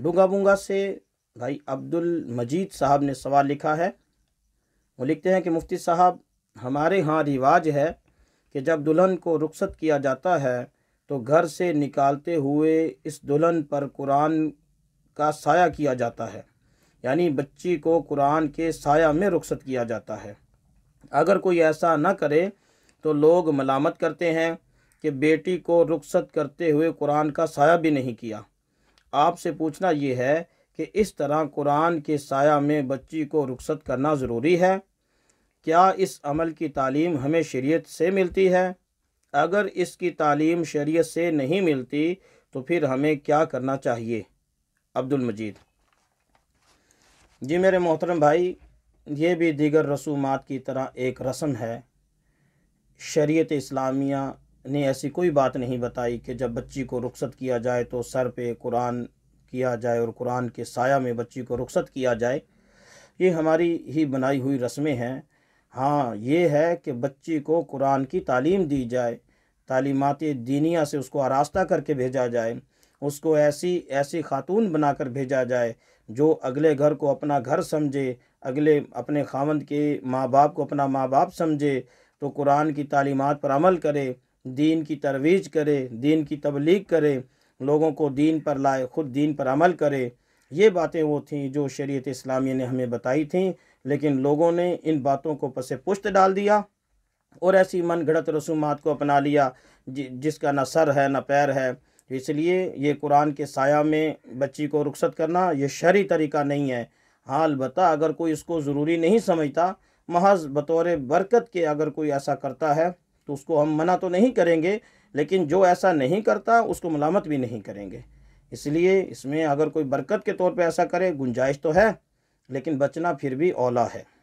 बूंगा से भाई अब्दुल मजीद साहब ने सवाल लिखा है वो लिखते हैं कि मुफ्ती साहब हमारे यहाँ रिवाज है कि जब दुल्हन को रुखसत किया जाता है तो घर से निकालते हुए इस दुल्हन पर कुरान का साया किया जाता है यानी बच्ची को कुरान के साया में रुखसत किया जाता है अगर कोई ऐसा न करे तो लोग मलामत करते हैं कि बेटी को रुखसत करते हुए कुरान का साया भी नहीं किया आपसे पूछना ये है कि इस तरह कुरान के साया में बच्ची को रुखसत करना ज़रूरी है क्या इस अमल की तालीम हमें शरीयत से मिलती है अगर इसकी तालीम शरीयत से नहीं मिलती तो फिर हमें क्या करना चाहिए अब्दुल मजीद जी मेरे मोहतरम भाई ये भी दीगर रसूमात की तरह एक रस्म है शरीयत इस्लामिया ने ऐसी कोई बात नहीं बताई कि जब बच्ची को रुखसत किया जाए तो सर पे कुरान किया जाए और कुरान के साया में बच्ची को रुखसत किया जाए ये हमारी ही बनाई हुई रस्में हैं हाँ ये है कि बच्ची को कुरान की तालीम दी जाए तालीमत दीनिया से उसको आरास्ता करके भेजा जाए उसको ऐसी ऐसी खातून बनाकर भेजा जाए जो अगले घर को अपना घर समझे अगले अपने खावंद के माँ बाप को अपना माँ बाप समझे तो कुरान की तालीमत पर अमल करे दीन की तरवीज करे दीन की तबलीग करे लोगों को दीन पर लाए ख़ुद दीन पर अमल करे ये बातें वो थीं जो शरीयत इस्लामी ने हमें बताई थीं लेकिन लोगों ने इन बातों को पसे पुश्त डाल दिया और ऐसी मन घड़त रसूमात को अपना लिया जि, जिसका ना सर है ना पैर है इसलिए ये कुरान के साया में बच्ची को रुखसत करना ये शहरी तरीका नहीं है हाँ बता अगर कोई इसको ज़रूरी नहीं समझता महज बतौर बरकत के अगर कोई ऐसा करता है तो उसको हम मना तो नहीं करेंगे लेकिन जो ऐसा नहीं करता उसको मलामत भी नहीं करेंगे इसलिए इसमें अगर कोई बरकत के तौर पे ऐसा करे गुंजाइश तो है लेकिन बचना फिर भी ओला है